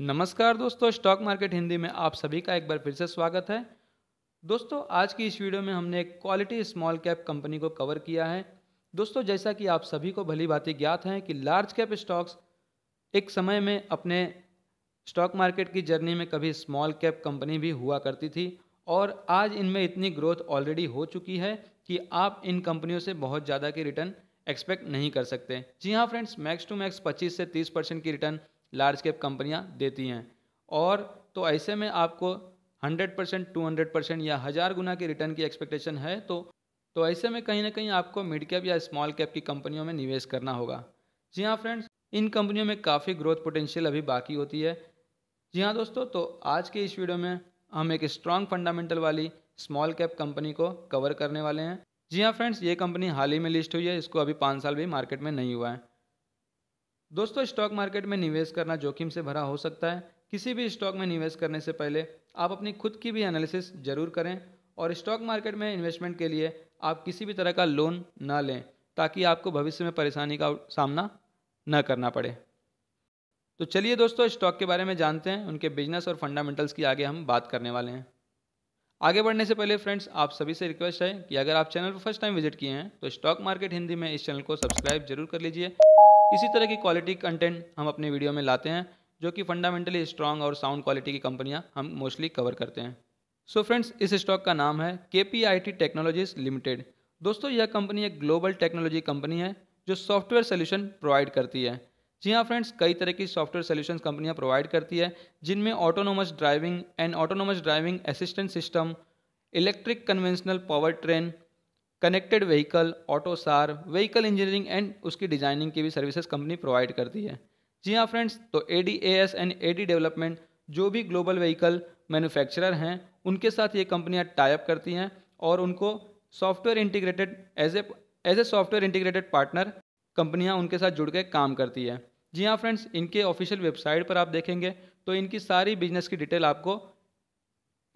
नमस्कार दोस्तों stock market Hindi में आप सभी का एक बार फिर से स्वागत है दोस्तों आज की इस वीडियो में हमने एक क्वालिटी स्मॉल कैप कंपनी को कवर किया है दोस्तों जैसा कि आप सभी को भली भांति ज्ञात हैं कि लार्ज कैप स्टॉक्स एक समय में अपने स्टॉक मार्केट की जर्नी में कभी स्मॉल कैप कंपनी भी हुआ करती थी और आज इनमें इतनी ग्रोथ ऑलरेडी हो चुकी है कि आप इन कंपनियों से बहुत ज़्यादा की रिटर्न एक्सपेक्ट नहीं कर सकते जी हाँ फ्रेंड्स मैक्स टू मैक्स 25 से 30 परसेंट की रिटर्न लार्ज कैप कंपनियाँ देती हैं और तो ऐसे में आपको 100 परसेंट टू परसेंट या हज़ार गुना के रिटर्न की एक्सपेक्टेशन है तो तो ऐसे में कहीं ना कहीं आपको मिड कैप या स्मॉल कैप की कंपनियों में निवेश करना होगा जी हाँ फ्रेंड्स इन कंपनियों में काफ़ी ग्रोथ पोटेंशियल अभी बाकी होती है जी हाँ दोस्तों तो आज के इस वीडियो में हम एक स्ट्रॉन्ग फंडामेंटल वाली स्मॉल कैप कंपनी को कवर करने वाले हैं जी हाँ फ्रेंड्स ये कंपनी हाल ही में लिस्ट हुई है इसको अभी पाँच साल भी मार्केट में नहीं हुआ है दोस्तों स्टॉक मार्केट में निवेश करना जोखिम से भरा हो सकता है किसी भी स्टॉक में निवेश करने से पहले आप अपनी खुद की भी एनालिसिस जरूर करें और स्टॉक मार्केट में इन्वेस्टमेंट के लिए आप किसी भी तरह का लोन ना लें ताकि आपको भविष्य में परेशानी का सामना न करना पड़े तो चलिए दोस्तों स्टॉक के बारे में जानते हैं उनके बिजनेस और फंडामेंटल्स की आगे हम बात करने वाले हैं आगे बढ़ने से पहले फ्रेंड्स आप सभी से रिक्वेस्ट है कि अगर आप चैनल पर फर्स्ट टाइम विजिट किए हैं तो स्टॉक मार्केट हिंदी में इस चैनल को सब्सक्राइब जरूर कर लीजिए इसी तरह की क्वालिटी कंटेंट हम अपने वीडियो में लाते हैं जो कि फंडामेंटली स्ट्रॉन्ग और साउंड क्वालिटी की कंपनियां हम मोस्टली कवर करते हैं सो so फ्रेंड्स इस स्टॉक का नाम है K P I T technologies limited दोस्तों यह कंपनी एक ग्लोबल टेक्नोलॉजी कंपनी है जो सॉफ्टवेयर सोल्यूशन प्रोवाइड करती है जी हाँ फ्रेंड्स कई तरह की सॉफ्टवेयर सॉल्यूशंस कंपनियां प्रोवाइड करती है जिनमें autonomous driving and autonomous driving assistant system electric conventional power train connected vehicle AUTOSAR vehicle engineering and उसकी डिजाइनिंग की भी सर्विसेज कंपनी प्रोवाइड करती है जी हाँ फ्रेंड्स तो A D A S and A D development जो भी global vehicle manufacturer हैं उनके साथ ये कंपनियाँ टाइप करती हैं और उनको software integrated as a as a software integrated partner कंपनियाँ उनके साथ जुड़ के काम करती है जी हाँ फ्रेंड्स इनके ऑफिशियल वेबसाइट पर आप देखेंगे तो इनकी सारी बिजनेस की डिटेल आपको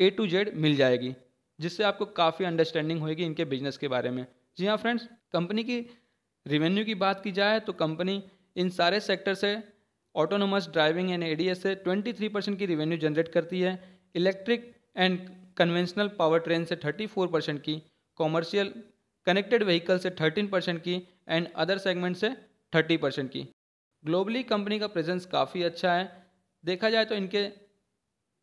ए टू जेड मिल जाएगी जिससे आपको काफ़ी अंडरस्टैंडिंग होगी इनके बिजनेस के बारे में जी हाँ फ्रेंड्स कंपनी की रिवेन्यू की बात की जाए तो कंपनी इन सारे सेक्टर से ऑटोनोमस ड्राइविंग एंड एडीएस से 23 परसेंट की रिवेन्यू जनरेट करती है electric and conventional power train से 34 परसेंट की कॉमर्शियल कनेक्टेड व्हीकल से 13 परसेंट की एंड अदर सेगमेंट से 30 परसेंट की ग्लोबली कंपनी का प्रेजेंस काफ़ी अच्छा है देखा जाए तो इनके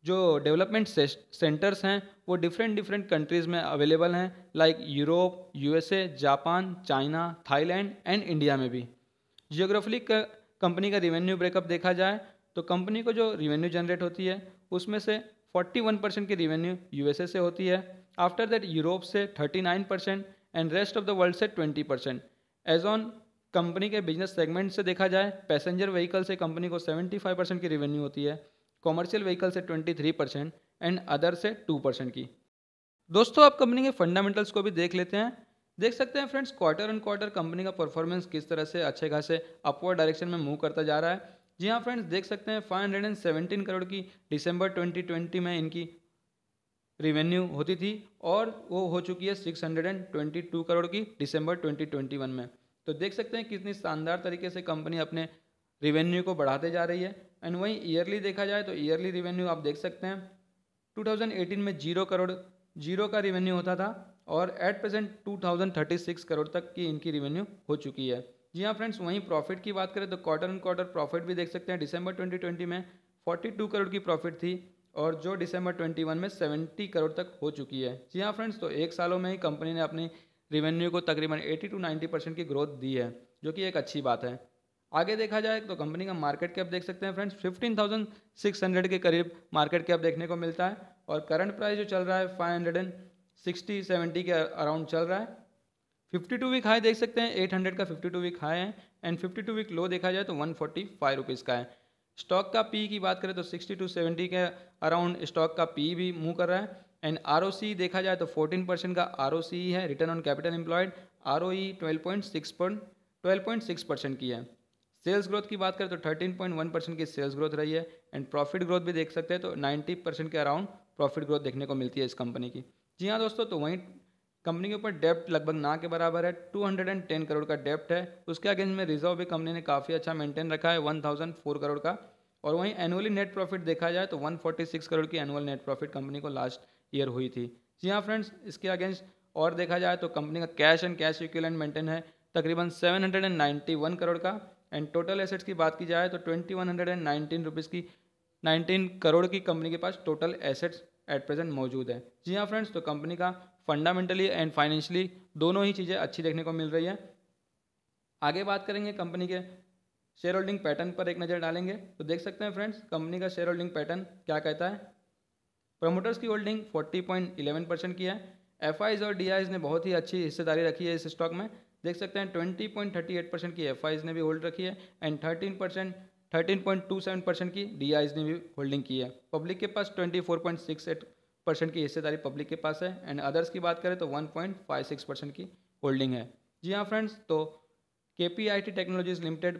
जो डेवलपमेंट सेंटर्स हैं वो डिफरेंट डिफरेंट कंट्रीज़ में अवेलेबल हैं like Europe USA Japan China Thailand and India में भी जियोग्राफिकली कंपनी का रिवेन्यू ब्रेकअप देखा जाए तो कंपनी को जो रिवेन्यू जनरेट होती है उसमें से 41 परसेंट की रिवेन्यू यूएसए से होती है आफ्टर दैट यूरोप से 39 percent and rest of the world से 20 परसेंट एज ऑन कंपनी के बिजनेस सेगमेंट से देखा जाए पैसेंजर व्हीकल से कंपनी को 75 परसेंट की रेवेन्यू होती है कॉमर्शियल व्हीकल से 23 परसेंट एंड अदर से 2 परसेंट की दोस्तों आप कंपनी के फंडामेंटल्स को भी देख लेते हैं देख सकते हैं friends quarter and quarter company का परफॉर्मेंस किस तरह से अच्छे खासे अपवर्ड डायरेक्शन में मूव करता जा रहा है जी हाँ फ्रेंड्स देख सकते हैं five hundred and seventeen crore की ट्वेंटी ट्वेंटी में इनकी रिवेन्यू होती थी और वो हो चुकी है six hundred and twenty two crore की ट्वेंटी ट्वेंटी वन में तो देख सकते हैं कितनी शानदार तरीके से कंपनी अपने रिवेन्यू को बढ़ाते जा रही है एंड वहीं ईयरली देखा जाए तो ईयरली रिवेन्यू आप देख सकते हैं 2018 में जीरो करोड़ जीरो का रिवेन्यू होता था और एट प्रेजेंट 2036 करोड़ तक की इनकी रिवेन्यू हो चुकी है जी हाँ फ्रेंड्स वहीं प्रॉफिट की बात करें तो क्वार्टर एंड क्वार्टर प्रॉफिट भी देख सकते हैं डिसंबर 2020 में 42 करोड़ की प्रॉफिट थी और जो डिसंबर 21 में 70 करोड़ तक हो चुकी है जी हाँ फ्रेंड्स तो एक सालों में ही कंपनी ने अपनी रेवेन्यू को तकरीबन 80 टू 90 परसेंट की ग्रोथ दी है जो कि एक अच्छी बात है आगे देखा जाए तो कंपनी का मार्केट कैप देख सकते हैं friends fifteen thousand six hundred के करीब मार्केट कैप देखने को मिलता है और करंट प्राइस जो चल रहा है five hundred and sixty seventy के अराउंड चल रहा है फिफ्टी टू वीक हाई देख सकते हैं एट हंड्रेड का फिफ्टी टू वीक हाई है and fifty two week low देखा जाए तो वन फोर्टी फाइव रुपीज़ का है स्टॉक का पी की बात करें तो सिक्सटी टू सेवेंटी के अराउंड स्टॉक का पी भी मूव कर रहा है एंड आर देखा जाए तो फोर्टीन परसेंट का आर है return on capital employed R O E twelve point six point twelve point six percent की है सेल्स ग्रोथ की बात करें तो थर्टीन पॉइंट वन परसेंट की सेल्स ग्रोथ रही है एंड प्रॉफिट ग्रोथ भी देख सकते हैं तो नाइन्टी परसेंट के अराउंड प्रॉफिट ग्रोथ देखने को मिलती है इस कंपनी की जी हाँ दोस्तों तो वहीं कंपनी के ऊपर डेप्ट लगभग ना के बराबर है 210 करोड़ का डेप्ट है उसके अगेंस्ट में रिजर्व भी कंपनी ने काफ़ी अच्छा मेंटेन रखा है 1004 करोड़ का और वहीं एनुअली नेट प्रॉफिट देखा जाए तो 146 करोड़ की एनुअल नेट प्रॉफिट कंपनी को लास्ट ईयर हुई थी जी हाँ फ्रेंड्स इसके अगेंस्ट और देखा जाए तो कंपनी का cash and cash equivalent maintain है तकरीबन seven hundred and ninety one crore का एंड टोटल एसेट्स की बात की जाए तो twenty one hundred and nineteen rupees की नाइनटीन करोड़ की कंपनी के पास टोटल एसेट्स एट प्रेजेंट मौजूद है जी हाँ फ्रेंड्स तो कंपनी का फंडामेंटली एंड फाइनेंशियली दोनों ही चीज़ें अच्छी देखने को मिल रही है आगे बात करेंगे कंपनी के शेयर होल्डिंग पैटर्न पर एक नज़र डालेंगे तो देख सकते हैं फ्रेंड्स कंपनी का शेयर होल्डिंग पैटर्न क्या कहता है प्रमोटर्स की होल्डिंग 40.11 परसेंट की है एफ और डी ने बहुत ही अच्छी हिस्सेदारी रखी है इस स्टॉक में देख सकते हैं 20.38 परसेंट की एफ ने भी होल्ड रखी है एंड 13 परसेंट थर्टीन परसेंट की डी ने भी होल्डिंग की है पब्लिक के पास 24.68 परसेंट की हिस्सेदारी पब्लिक के पास है एंड अदर्स की बात करें तो 1.56 परसेंट की होल्डिंग है जी हाँ फ्रेंड्स तो के टेक्नोलॉजीज़ लिमिटेड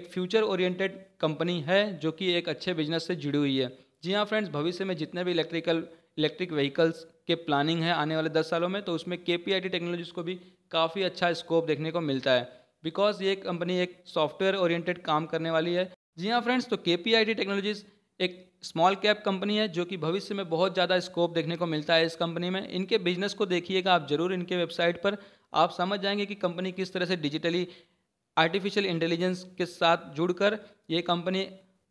एक फ्यूचर ओरिएंटेड कंपनी है जो कि एक अच्छे बिजनेस से जुड़ी हुई है जी हाँ फ्रेंड्स भविष्य में जितने भी इलेक्ट्रिकल इलेक्ट्रिक व्हीकल्स के प्लानिंग है आने वाले दस सालों में तो उसमें के पी टेक्नोलॉजीज को भी काफ़ी अच्छा स्कोप देखने को मिलता है बिकॉज ये कंपनी एक सॉफ्टवेयर ओरिएंटेड काम करने वाली है जी हाँ फ्रेंड्स तो के पी टेक्नोलॉजीज़ एक स्मॉल कैप कंपनी है जो कि भविष्य में बहुत ज़्यादा स्कोप देखने को मिलता है इस कंपनी में इनके बिजनेस को देखिएगा आप ज़रूर इनके वेबसाइट पर आप समझ जाएंगे कि कंपनी किस तरह से डिजिटली आर्टिफिशियल इंटेलिजेंस के साथ जुड़कर ये कंपनी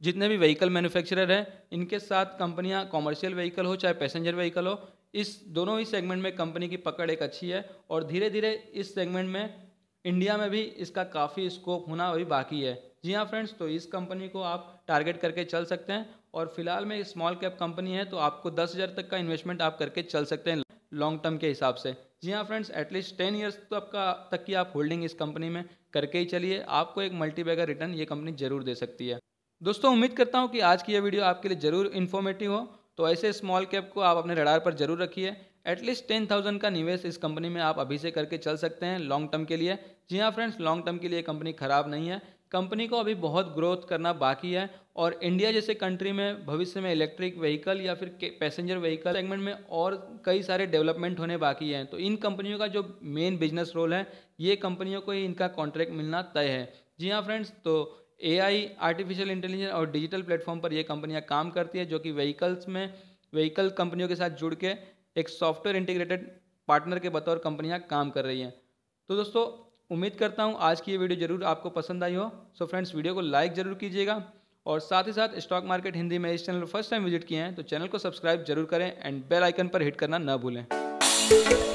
जितने भी व्हीकल मैन्युफैक्चरर हैं इनके साथ कंपनियां कॉमर्शियल व्हीकल हो चाहे पैसेंजर व्हीकल हो इस दोनों ही सेगमेंट में कंपनी की पकड़ एक अच्छी है और धीरे धीरे इस सेगमेंट में इंडिया में भी इसका काफ़ी स्कोप होना अभी बाकी है जी हाँ फ्रेंड्स तो इस कंपनी को आप टारगेट करके चल सकते हैं और फिलहाल में स्मॉल कैप कंपनी है तो आपको दस हज़ार तक का इन्वेस्टमेंट आप करके चल सकते हैं लॉन्ग टर्म के हिसाब से जी हाँ फ्रेंड्स एटलीस्ट टेन ईयर्स तो आपका तक की आप होल्डिंग इस कंपनी में करके ही चलिए आपको एक मल्टी बैगर रिटर्न ये कंपनी जरूर दे सकती है दोस्तों उम्मीद करता हूँ कि आज की यह वीडियो आपके लिए ज़रूर इन्फॉर्मेटिव हो तो ऐसे स्मॉल कैप को आप अपने रडार पर जरूर रखिए एटलीस्ट टेन थाउजेंड का निवेश इस कंपनी में आप अभी से करके चल सकते हैं लॉन्ग टर्म के लिए जी हाँ फ्रेंड्स लॉन्ग टर्म के लिए कंपनी ख़राब नहीं है कंपनी को अभी बहुत ग्रोथ करना बाकी है और इंडिया जैसे कंट्री में भविष्य में इलेक्ट्रिक व्हीकल या फिर पैसेंजर व्हीकल सेगमेंट में और कई सारे डेवलपमेंट होने बाकी हैं तो इन कंपनियों का जो मेन बिजनेस रोल है ये कंपनियों को ही इनका कॉन्ट्रैक्ट मिलना तय है जी हाँ फ्रेंड्स तो एआई आर्टिफिशियल इंटेलिजेंस और डिजिटल प्लेटफॉर्म पर ये कंपनियां काम करती है जो कि व्हीकल्स में व्हीकल कंपनियों के साथ जुड़ के एक सॉफ्टवेयर इंटीग्रेटेड पार्टनर के बतौर कंपनियां काम कर रही हैं तो दोस्तों उम्मीद करता हूँ आज की ये वीडियो जरूर आपको पसंद आई हो सो फ्रेंड्स वीडियो को लाइक ज़रूर कीजिएगा और साथ ही साथ स्टॉक मार्केट हिंदी में इस चैनल फर्स्ट टाइम विजिट किए हैं तो चैनल को सब्सक्राइब जरूर करें एंड बेल आइकन पर हिट करना ना भूलें